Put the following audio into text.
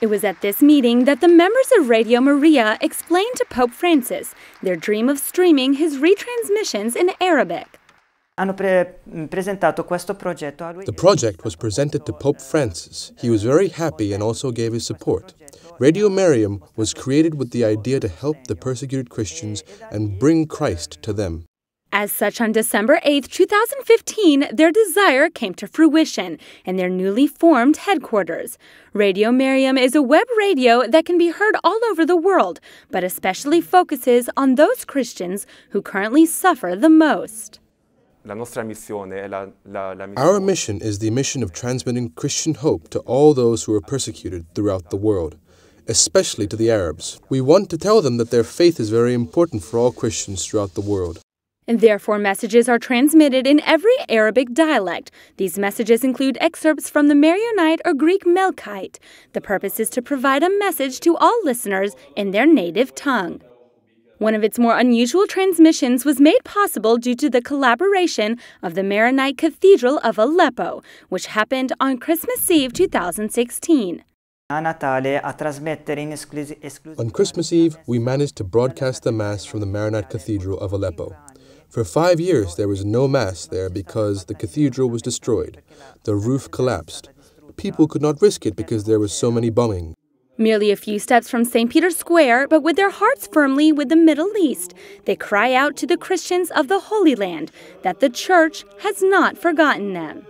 It was at this meeting that the members of Radio Maria explained to Pope Francis their dream of streaming his retransmissions in Arabic. Mm, the project was presented to Pope Francis. He was very happy and also gave his support. Radio Mariam was created with the idea to help the persecuted Christians and bring Christ to them. As such, on December 8, 2015, their desire came to fruition in their newly formed headquarters. Radio Merriam is a web radio that can be heard all over the world, but especially focuses on those Christians who currently suffer the most. Our mission is the mission of transmitting Christian hope to all those who are persecuted throughout the world especially to the Arabs. We want to tell them that their faith is very important for all Christians throughout the world and therefore messages are transmitted in every Arabic dialect. These messages include excerpts from the Maronite or Greek Melkite. The purpose is to provide a message to all listeners in their native tongue. One of its more unusual transmissions was made possible due to the collaboration of the Maronite Cathedral of Aleppo, which happened on Christmas Eve 2016. On Christmas Eve, we managed to broadcast the Mass from the Maronite Cathedral of Aleppo. For five years, there was no Mass there because the cathedral was destroyed. The roof collapsed. People could not risk it because there was so many bombing. Merely a few steps from St. Peter's Square, but with their hearts firmly with the Middle East, they cry out to the Christians of the Holy Land that the Church has not forgotten them.